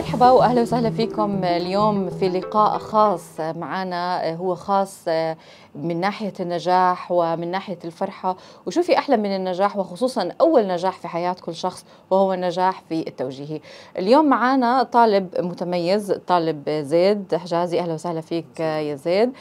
مرحبا واهلا وسهلا فيكم اليوم في لقاء خاص معنا هو خاص من ناحيه النجاح ومن ناحيه الفرحه وشو في احلى من النجاح وخصوصا اول نجاح في حياه كل شخص وهو النجاح في التوجيهي. اليوم معنا طالب متميز طالب زيد حجازي اهلا وسهلا فيك يا زيد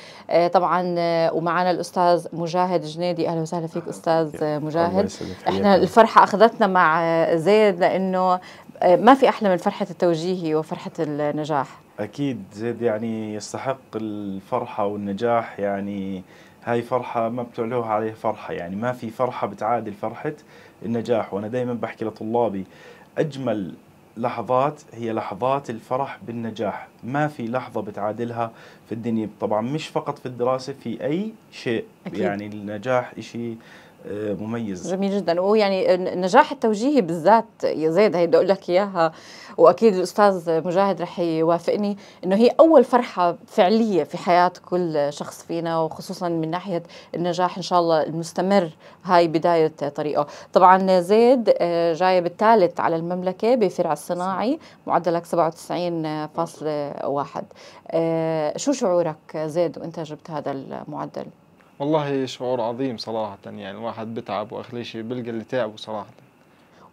طبعا ومعنا الاستاذ مجاهد جنيدي اهلا وسهلا فيك استاذ مجاهد احنا الفرحه اخذتنا مع زيد لانه آه، ما في أحلى من فرحة التوجيهي وفرحة النجاح أكيد زيد يعني يستحق الفرحة والنجاح يعني هاي فرحة ما بتعلوها عليه فرحة يعني ما في فرحة بتعادل فرحة النجاح وأنا دايما بحكي لطلابي أجمل لحظات هي لحظات الفرح بالنجاح ما في لحظة بتعادلها في الدنيا طبعا مش فقط في الدراسة في أي شيء أكيد. يعني النجاح إشي مميز جميل جدا ويعني النجاح التوجيهي بالذات يا زيد هي بدي اقول لك اياها واكيد الاستاذ مجاهد رح يوافقني انه هي اول فرحه فعليه في حياه كل شخص فينا وخصوصا من ناحيه النجاح ان شاء الله المستمر هاي بدايه طريقه طبعا زيد آه، جايه بالثالث على المملكه بفرع الصناعي معدلك 97.1 آه، شو شعورك زيد وانت جبت هذا المعدل والله شعور عظيم صراحة يعني الواحد بتعب وآخر شيء بلقى اللي تعبه صراحة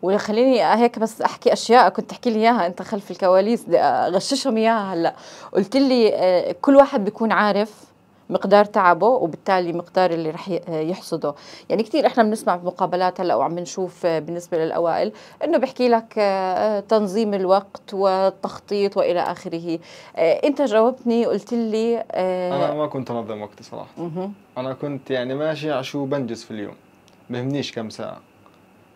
وخليني هيك بس احكي اشياء كنت تحكي لي اياها انت خلف الكواليس غششهم اياها هلا قلت لي آه، كل واحد بيكون عارف مقدار تعبه وبالتالي مقدار اللي رح يحصده يعني كثير احنا بنسمع بمقابلات هلا وعم نشوف بالنسبه للاوائل انه بحكي لك آه، تنظيم الوقت والتخطيط والى اخره آه، انت جاوبتني قلت لي آه، انا ما كنت انظم وقتي صراحه م-م. انا كنت يعني ماشي على شو بنجز في اليوم بهمنيش كم ساعه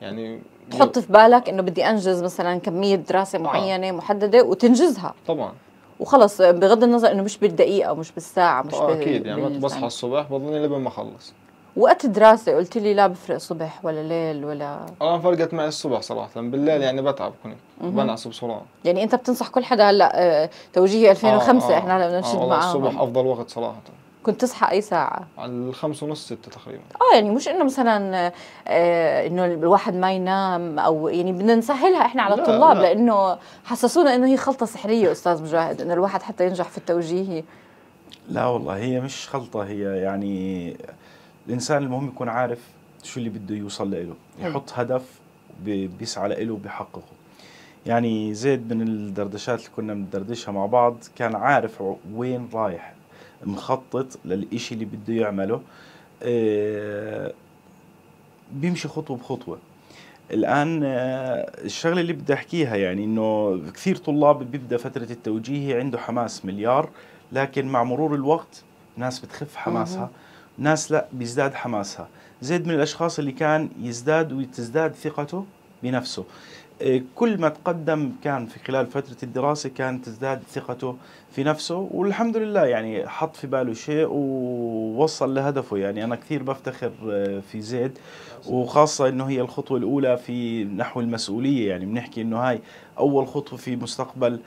يعني تحط في بالك انه بدي انجز مثلا كميه دراسه معينه آه. محدده وتنجزها طبعا وخلص بغض النظر انه مش بالدقيقه مش بالساعه مش آه، بال... اكيد يعني بال... بصحى الصبح بضلني لبين ما اخلص وقت الدراسة قلت لي لا بفرق صبح ولا ليل ولا اه فرقت معي الصبح صراحة بالليل يعني بتعب كنت بنعس بسرعة يعني انت بتنصح كل حدا هلا توجيهي 2005 آه آه،, آه احنا هلا بدنا آه، نشد معاه الصبح افضل وقت صراحة كنت تصحى اي ساعه على الخمسة ونص ستة تقريبا اه يعني مش انه مثلا آه انه الواحد ما ينام او يعني بدنا نسهلها احنا على لا الطلاب لا. لانه حسسونا انه هي خلطه سحريه استاذ مجاهد انه الواحد حتى ينجح في التوجيهي لا والله هي مش خلطه هي يعني الانسان المهم يكون عارف شو اللي بده يوصل له يحط هدف بيسعى له وبيحققه يعني زيد من الدردشات اللي كنا بندردشها مع بعض كان عارف وين رايح مخطط للإشي اللي بده يعمله آه، بيمشي خطوة بخطوة الآن آه، الشغلة اللي بدي أحكيها يعني إنه كثير طلاب بيبدأ فترة التوجيهي عنده حماس مليار لكن مع مرور الوقت ناس بتخف حماسها ناس لا بيزداد حماسها زيد من الأشخاص اللي كان يزداد وتزداد ثقته بنفسه إيه، كل ما تقدم كان في خلال فترة الدراسة كان تزداد ثقته في نفسه والحمد لله يعني حط في باله شيء ووصل لهدفه يعني أنا كثير بفتخر آه، في زيد وخاصة أنه هي الخطوة الأولى في نحو المسؤولية يعني بنحكي أنه هاي أول خطوة في مستقبل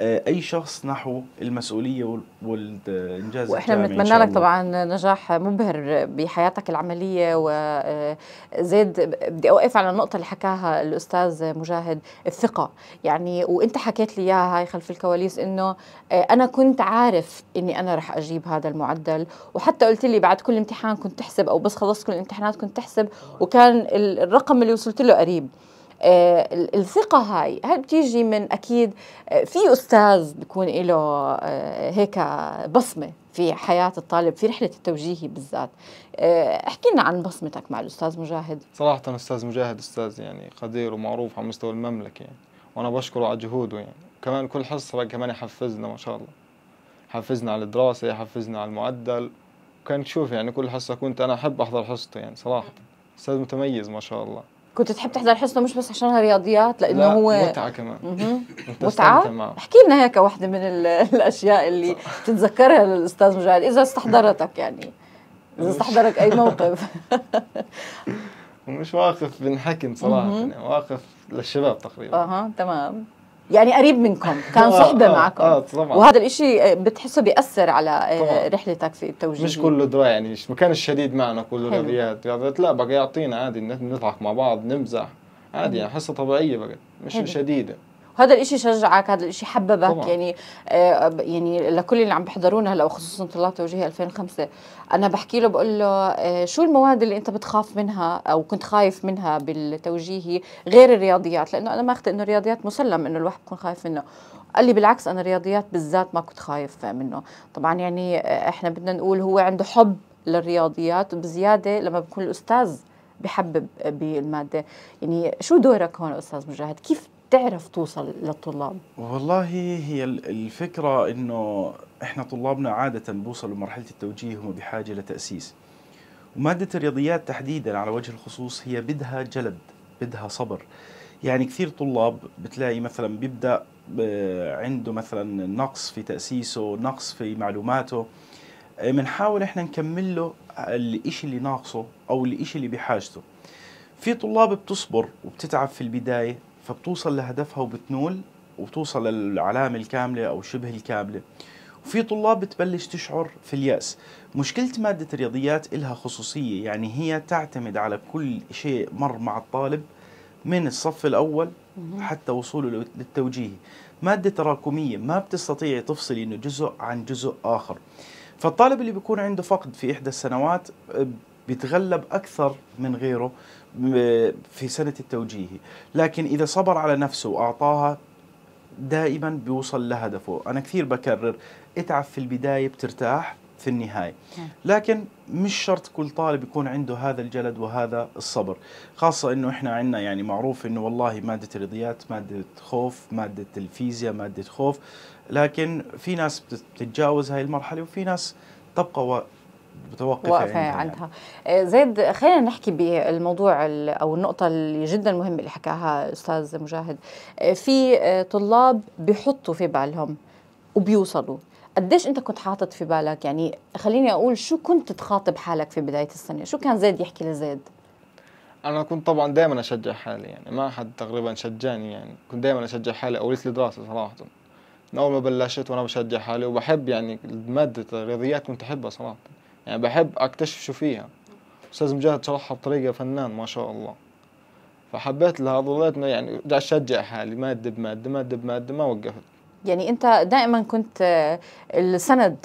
آه، اي شخص نحو المسؤوليه والانجاز واحنا بنتمنى لك طبعا نجاح مبهر بحياتك العمليه وزيد آه، بدي اوقف على النقطه اللي حكاها الاستاذ مجاهد الثقه يعني وانت حكيت لي اياها هاي خلف الكواليس انه آه، انا كنت عارف اني انا رح اجيب هذا المعدل وحتى قلت لي بعد كل امتحان كنت تحسب او بس خلصت كل الامتحانات كنت تحسب وكان الرقم اللي وصلت له قريب آه، الثقه هاي هل بتيجي من اكيد آه، في استاذ بيكون له آه، هيك بصمه في حياة الطالب في رحلة التوجيهي بالذات احكي لنا عن بصمتك مع الأستاذ مجاهد صراحة أستاذ مجاهد أستاذ يعني قدير ومعروف على مستوى المملكة يعني وأنا بشكره على جهوده يعني كمان كل حصة كمان يحفزنا ما شاء الله حفزنا على الدراسة يحفزنا على المعدل كان تشوف يعني كل حصة كنت أنا أحب أحضر حصته يعني صراحة أستاذ متميز ما شاء الله كنت تحب تحضر حصته مش بس عشانها رياضيات لانه لا هو متعه كمان متعه احكي لنا هيك واحده من الاشياء اللي بتتذكرها للاستاذ مجاهد اذا استحضرتك يعني اذا استحضرك اي موقف مش مواقف بنحكم صراحه يعني مواقف للشباب تقريبا اها تمام يعني قريب منكم كان صحبه آه،, آه معكم آه طبعا وهذا الإشي آه، بتحسه بياثر على آه، طبعا. رحلتك في التوجيه مش كله دراية يعني ما كانش شديد معنا كل الرياضيات رياضيات يعني لا بقى يعطينا عادي نضحك مع بعض نمزح عادي يعني حصه طبيعيه بقى مش حلو. شديده وهذا الإشي شجعك هذا الإشي حببك طبعا. يعني آه يعني لكل اللي عم بيحضرونا هلا وخصوصا طلاب توجيهي 2005 انا بحكي له بقول له آه، شو المواد اللي انت بتخاف منها او كنت خايف منها بالتوجيهي غير الرياضيات لانه انا اخذت انه الرياضيات مسلم انه الواحد بكون خايف منه قال لي بالعكس انا الرياضيات بالذات ما كنت خايف منه طبعا يعني آه، احنا بدنا نقول هو عنده حب للرياضيات وبزياده لما بكون الاستاذ بحبب بالماده يعني شو دورك هون استاذ مجاهد كيف تعرف توصل للطلاب؟ والله هي الفكرة أنه إحنا طلابنا عادة بوصلوا لمرحلة التوجيه هم بحاجة لتأسيس ومادة الرياضيات تحديدا على وجه الخصوص هي بدها جلد بدها صبر يعني كثير طلاب بتلاقي مثلا بيبدأ عنده مثلا نقص في تأسيسه نقص في معلوماته بنحاول آه، احنا نكمل له الإشي اللي ناقصه أو الإشي اللي بحاجته في طلاب بتصبر وبتتعب في البداية فبتوصل لهدفها وبتنول وبتوصل للعلامة الكاملة أو شبه الكاملة وفي طلاب بتبلش تشعر في اليأس مشكلة مادة الرياضيات إلها خصوصية يعني هي تعتمد على كل شيء مر مع الطالب من الصف الأول حتى وصوله للتوجيهي مادة تراكمية ما بتستطيع تفصلي إنه جزء عن جزء آخر فالطالب اللي بيكون عنده فقد في إحدى السنوات بيتغلب أكثر من غيره في سنة التوجيهي لكن إذا صبر على نفسه وأعطاها دائما بيوصل لهدفه أنا كثير بكرر اتعب في البداية بترتاح في النهاية نعم. لكن مش شرط كل طالب يكون عنده هذا الجلد وهذا الصبر خاصة انه احنا عندنا يعني معروف انه والله مادة الرياضيات مادة خوف مادة الفيزياء مادة خوف لكن في ناس بتتجاوز هاي المرحلة وفي ناس تبقى متوقفه يعني واقفه عندها, يعني. زيد خلينا نحكي بالموضوع او النقطه اللي جدا مهمه اللي حكاها استاذ مجاهد آه، في آه، طلاب بحطوا في بالهم وبيوصلوا قديش انت كنت حاطط في بالك يعني خليني اقول شو كنت تخاطب حالك في بدايه السنه شو كان زيد يحكي لزيد انا كنت طبعا دائما اشجع حالي يعني ما حد تقريبا شجعني يعني كنت دائما اشجع حالي اوليت لدراسه صراحه من اول ما بلشت وانا بشجع حالي وبحب يعني ماده الرياضيات كنت احبها صراحه يعني بحب اكتشف شو فيها استاذ مجاهد شرحها بطريقه فنان ما شاء الله فحبيت لها ضليت يعني بدي اشجع حالي ماده بماده ماده بماده ما وقفت يعني انت دائما كنت آه، السند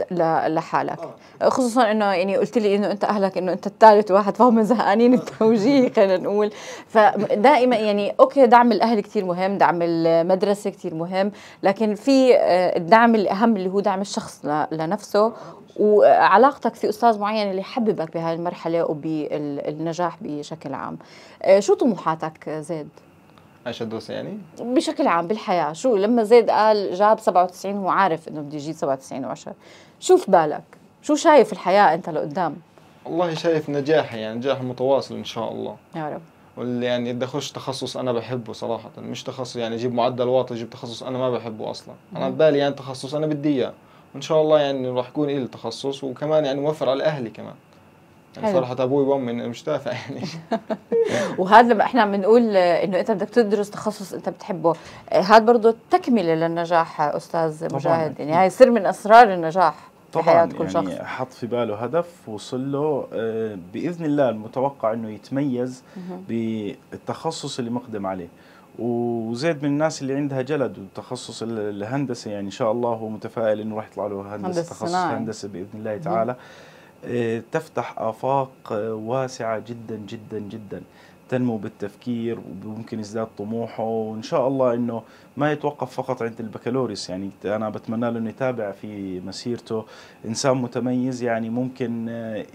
لحالك آه. خصوصا انه يعني قلت لي انه انت اهلك انه انت الثالث واحد فهم زهقانين آه. التوجيه خلينا نقول فدائما يعني اوكي دعم الاهل كثير مهم دعم المدرسه كثير مهم لكن في الدعم الاهم اللي هو دعم الشخص لنفسه وعلاقتك في استاذ معين اللي حببك بهذه المرحله وبالنجاح بشكل عام آه، شو طموحاتك زيد ايش ادوس يعني؟ بشكل عام بالحياه شو لما زيد قال جاب 97 هو عارف انه بده يجيب 97 و10 شو في بالك؟ شو شايف الحياه انت لقدام؟ والله شايف نجاحي يعني نجاح متواصل ان شاء الله يا رب واللي يعني بدي اخش تخصص انا بحبه صراحه مش تخصص يعني اجيب معدل واطي اجيب تخصص انا ما بحبه اصلا انا ببالي يعني تخصص انا بدي اياه وان شاء الله يعني راح يكون لي تخصص وكمان يعني موفر على اهلي كمان يعني صراحة فرحة ابوي وامي انه مش دافع يعني وهذا لما احنا بنقول انه انت بدك تدرس تخصص انت بتحبه هذا برضه تكمله للنجاح استاذ مجاهد يعني هاي سر من اسرار النجاح طبعا كل يعني شخص. حط في باله هدف وصل له آه، باذن الله المتوقع انه يتميز بالتخصص اللي مقدم عليه وزيد من الناس اللي عندها جلد وتخصص الهندسه يعني ان شاء الله هو متفائل انه راح يطلع له هندسه هندس تخصص نعم. هندسه باذن الله تعالى آه، تفتح افاق آه، واسعه جدا جدا جدا تنمو بالتفكير وممكن يزداد طموحه وان شاء الله انه ما يتوقف فقط عند البكالوريوس يعني انا بتمنى له انه يتابع في مسيرته انسان متميز يعني ممكن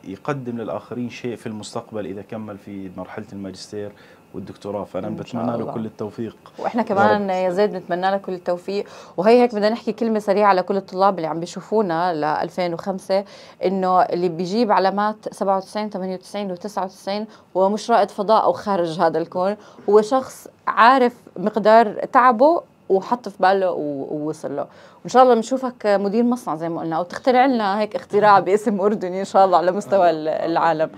يقدم للاخرين شيء في المستقبل اذا كمل في مرحله الماجستير والدكتوراه فانا بتمنى له كل التوفيق واحنا كمان يا زيد بنتمنى لك كل التوفيق وهي هيك بدنا نحكي كلمه سريعه لكل الطلاب اللي عم بيشوفونا ل 2005 انه اللي بيجيب علامات 97 98 و99 ومش رائد فضاء او خارج هذا الكون هو شخص عارف مقدار تعبه وحط في باله ووصل له وان شاء الله بنشوفك مدير مصنع زي ما قلنا او تخترع لنا هيك اختراع باسم اردني ان شاء الله على مستوى العالم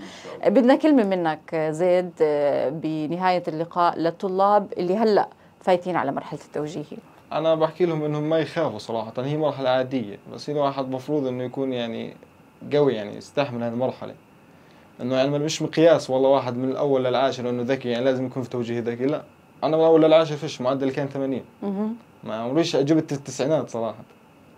بدنا كلمه منك زيد آه، بنهايه اللقاء للطلاب اللي هلا فايتين على مرحله التوجيهي انا بحكي لهم انهم ما يخافوا صراحه هي مرحله عاديه بس الواحد مفروض انه يكون يعني قوي يعني يستحمل هذه المرحله انه يعني مش مقياس والله واحد من الاول للعاشر انه ذكي يعني لازم يكون في توجيه ذكي لا انا اول العاشر فيش معدل كان 80 ما عمريش جبت التسعينات صراحه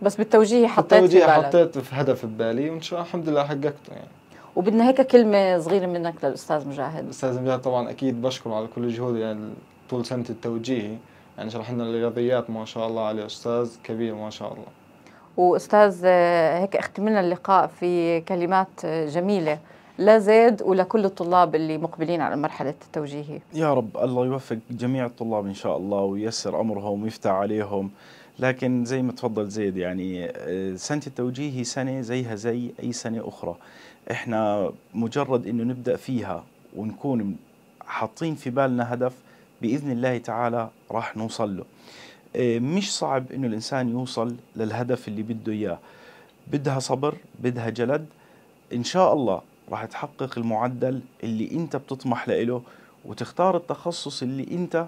بس بالتوجيه حطيت بالتوجيه في حطيت في هدف ببالي وان شاء الله الحمد لله حققته يعني وبدنا هيك كلمه صغيره منك للاستاذ مجاهد الاستاذ مجاهد طبعا اكيد بشكره على كل جهوده يعني طول سنه التوجيهي يعني شرح لنا الرياضيات ما شاء الله عليه استاذ كبير ما شاء الله واستاذ آه، هيك اختم لنا اللقاء في كلمات آه، جميله لا زيد ولكل الطلاب اللي مقبلين على مرحلة التوجيهي يا رب الله يوفق جميع الطلاب إن شاء الله وييسر أمرهم ويفتح عليهم لكن زي ما تفضل زيد يعني آه، سنة التوجيهي سنة زيها زي أي سنة أخرى إحنا مجرد أنه نبدأ فيها ونكون حاطين في بالنا هدف بإذن الله تعالى راح نوصل له آه، مش صعب أنه الإنسان يوصل للهدف اللي بده إياه بدها صبر بدها جلد إن شاء الله راح تحقق المعدل اللي انت بتطمح له وتختار التخصص اللي انت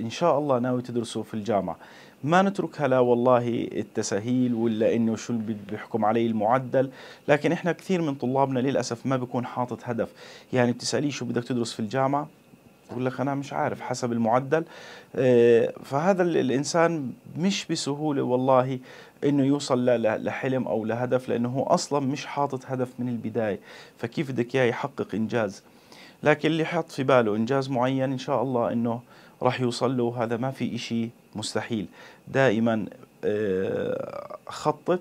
ان شاء الله ناوي تدرسه في الجامعه ما نتركها لا والله التساهيل ولا انه شو اللي بيحكم عليه المعدل لكن احنا كثير من طلابنا للاسف ما بيكون حاطط هدف يعني بتساليه شو بدك تدرس في الجامعه يقول لك أنا مش عارف حسب المعدل آه، فهذا الإنسان مش بسهولة والله انه يوصل لحلم او لهدف لانه هو اصلا مش حاطط هدف من البدايه فكيف بدك اياه يحقق انجاز لكن اللي حط في باله انجاز معين ان شاء الله انه راح يوصل له هذا ما في إشي مستحيل دائما آه، خطط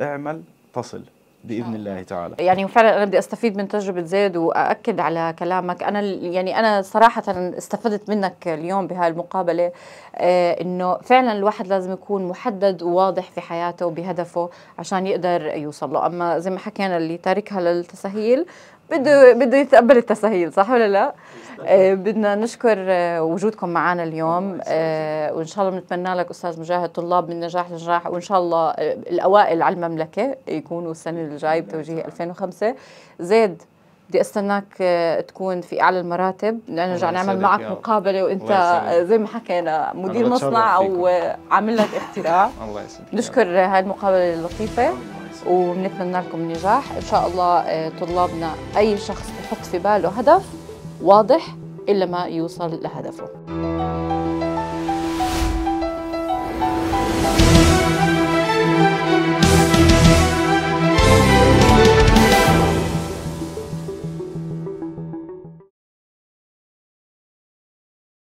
اعمل تصل باذن آه. الله تعالى يعني فعلا انا بدي استفيد من تجربه زيد واكد على كلامك انا يعني انا صراحه استفدت منك اليوم بهاي المقابله آه، انه فعلا الواحد لازم يكون محدد وواضح في حياته وبهدفه عشان يقدر يوصل له اما زي ما حكينا اللي تاركها للتسهيل بده بده يتقبل التسهيل صح ولا لا إيه. آه، بدنا نشكر آه، وجودكم معنا اليوم آه، وان شاء الله بنتمنى لك استاذ مجاهد طلاب من نجاح لنجاح وان شاء الله الاوائل على المملكه يكونوا السنه الجايه بتوجيه 2005 زيد بدي استناك تكون في اعلى المراتب نرجع نعمل معك مقابله وانت زي ما حكينا مدير مصنع او عامل لك اختراع الله يسلمك نشكر هاي المقابله اللطيفه وبنتمنى لكم النجاح ان شاء الله طلابنا اي شخص بحط في باله هدف واضح إلا ما يوصل لهدفه